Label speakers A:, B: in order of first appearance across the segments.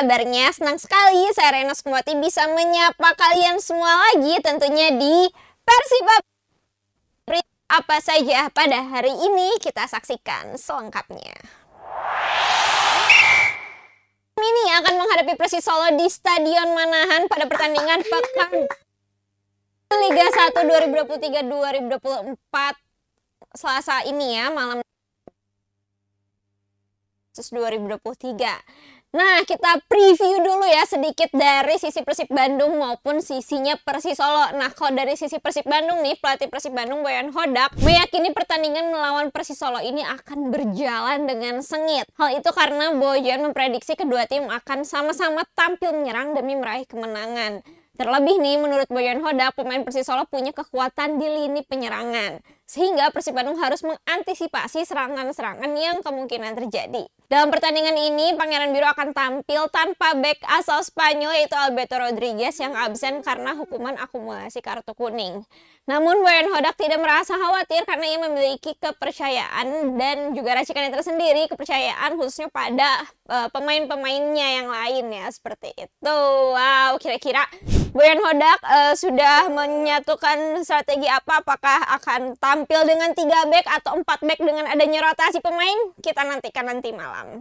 A: kabarnya? Senang sekali saya Rena Sukmawati bisa menyapa kalian semua lagi tentunya di Persibab. Apa saja pada hari ini kita saksikan selengkapnya. Mini akan menghadapi Persis Solo di Stadion Manahan pada pertandingan pekan Liga 1 2023-2024 Selasa ini ya malam 2023. Nah, kita preview dulu ya sedikit dari sisi Persib Bandung maupun sisinya Persis Solo. Nah, kalau dari sisi Persib Bandung nih, pelatih Persib Bandung Boyan Hodak meyakini pertandingan melawan Persis Solo ini akan berjalan dengan sengit. Hal itu karena Boyan memprediksi kedua tim akan sama-sama tampil menyerang demi meraih kemenangan. Terlebih nih, menurut Boyan Hodak, pemain Persis Solo punya kekuatan di lini penyerangan sehingga Persib Bandung harus mengantisipasi serangan-serangan yang kemungkinan terjadi. Dalam pertandingan ini, Pangeran Biru akan tampil tanpa back asal Spanyol yaitu Alberto Rodriguez yang absen karena hukuman akumulasi kartu kuning. Namun Bayan Hodak tidak merasa khawatir karena ia memiliki kepercayaan dan juga racikan yang tersendiri, kepercayaan khususnya pada uh, pemain-pemainnya yang lain ya, seperti itu. Wow, kira-kira Boyan Hodak uh, eh, sudah menyatukan strategi apa? Apakah akan tampil dengan 3 back atau 4 back dengan adanya rotasi pemain? Kita nantikan nanti malam.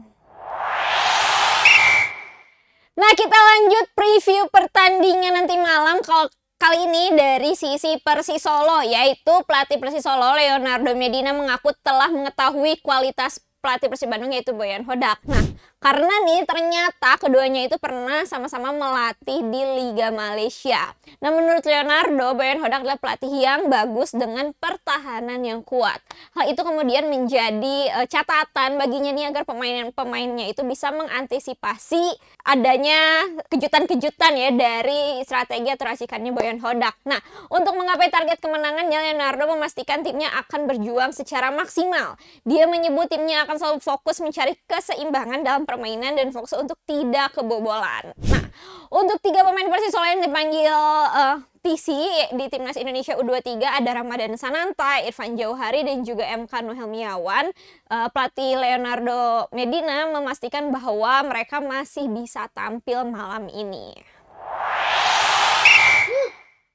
A: Nah kita lanjut preview pertandingan nanti malam kalau Kali ini dari sisi persisolo yaitu pelatih persisolo Leonardo Medina mengaku telah mengetahui kualitas pelatih Persib Bandung yaitu Boyan Hodak. Nah, karena nih ternyata keduanya itu pernah sama-sama melatih di Liga Malaysia. Nah, menurut Leonardo, Boyan Hodak adalah pelatih yang bagus dengan pertahanan yang kuat. Hal itu kemudian menjadi uh, catatan baginya nih agar pemain-pemainnya itu bisa mengantisipasi adanya kejutan-kejutan ya dari strategi atau racikannya Boyan Hodak. Nah, untuk menggapai target kemenangannya, Leonardo memastikan timnya akan berjuang secara maksimal. Dia menyebut timnya akan selalu fokus mencari keseimbangan dalam permainan dan fokus untuk tidak kebobolan. Nah, untuk tiga pemain Persis Solo yang dipanggil uh, eh, TC di Timnas Indonesia U23 ada Ramadan Sananta, Irfan Jauhari dan juga MK Nuhelmiawan. Uh, eh, pelatih Leonardo Medina memastikan bahwa mereka masih bisa tampil malam ini.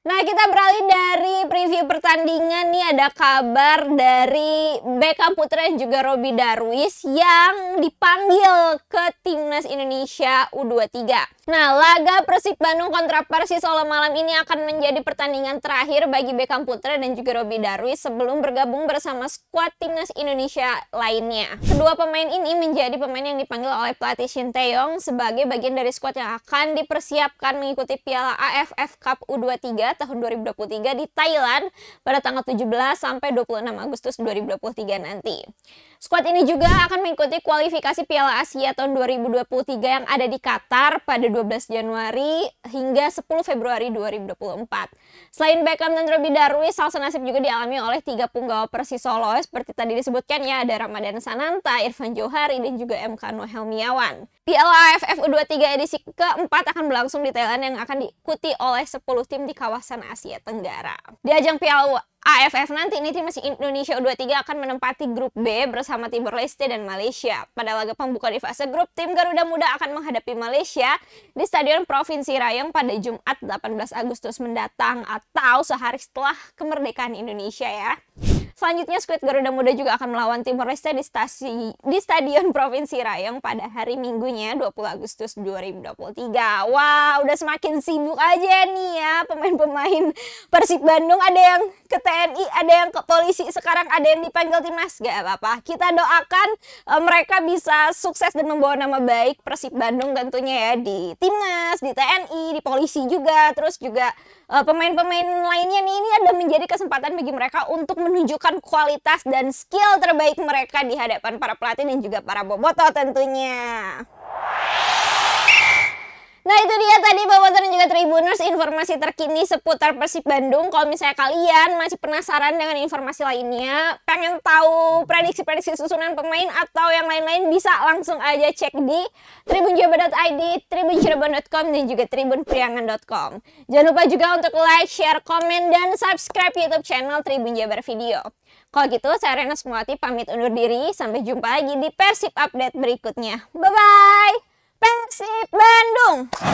A: Nah, kita beralih dari preview pertandingan nih ada kabar dari Beckham Putra dan juga Robi Darwis yang dipanggil ke timnas Indonesia U23. Nah, laga Persib Bandung kontra Persis Solo malam ini akan menjadi pertandingan terakhir bagi Beckham Putra dan juga Robi Darwis sebelum bergabung bersama skuad timnas Indonesia lainnya. Kedua pemain ini menjadi pemain yang dipanggil oleh pelatih Shin Taeyong sebagai bagian dari skuad yang akan dipersiapkan mengikuti Piala AFF Cup U23 tahun tahun 2023 di Thailand pada tanggal 17 sampai 26 Agustus 2023 nanti. Squad ini juga akan mengikuti kualifikasi Piala Asia tahun 2023 yang ada di Qatar pada 12 Januari hingga 10 Februari 2024. Selain Beckham dan Robby Darwis, salsa nasib juga dialami oleh tiga punggawa Persis Solo seperti tadi disebutkan ya ada Ramadan Sananta, Irfan Johari dan juga MK Noel Miawan. Piala AFF U23 edisi keempat akan berlangsung di Thailand yang akan diikuti oleh 10 tim di kawasan Asia Tenggara. Di ajang Piala AFF nanti ini timnas Indonesia U23 akan menempati grup B bersama Timor Leste dan Malaysia. Pada laga pembuka di fase grup, tim Garuda Muda akan menghadapi Malaysia di Stadion Provinsi Rayong pada Jumat 18 Agustus mendatang atau sehari setelah kemerdekaan Indonesia ya. Selanjutnya skuad Garuda Muda juga akan melawan Timor Leste di, stasi, di Stadion Provinsi Rayong pada hari Minggunya 20 Agustus 2023. Wah, wow, udah semakin sibuk aja nih ya pemain-pemain Persib Bandung. Ada yang ke TNI, ada yang ke polisi, sekarang ada yang dipanggil timnas. Gak apa-apa, kita doakan uh, mereka bisa sukses dan membawa nama baik Persib Bandung tentunya ya di timnas, di TNI, di polisi juga, terus juga Eh, pemain-pemain uh, lainnya nih ini ada menjadi kesempatan bagi mereka untuk menunjukkan kualitas dan skill terbaik mereka di hadapan para pelatih dan juga para boboto tentunya. Nah itu dia tadi Bapak dan juga Tribuners informasi terkini seputar Persib Bandung. Kalau misalnya kalian masih penasaran dengan informasi lainnya, pengen tahu prediksi-prediksi susunan pemain atau yang lain-lain bisa langsung aja cek di tribunjabar.id, tribunjabar.com, dan juga tribunpriangan.com. Jangan lupa juga untuk like, share, komen, dan subscribe YouTube channel Tribun Jabar Video. Kalau gitu, saya Rena Semuati pamit undur diri. Sampai jumpa lagi di Persib Update berikutnya. Bye-bye! Oh.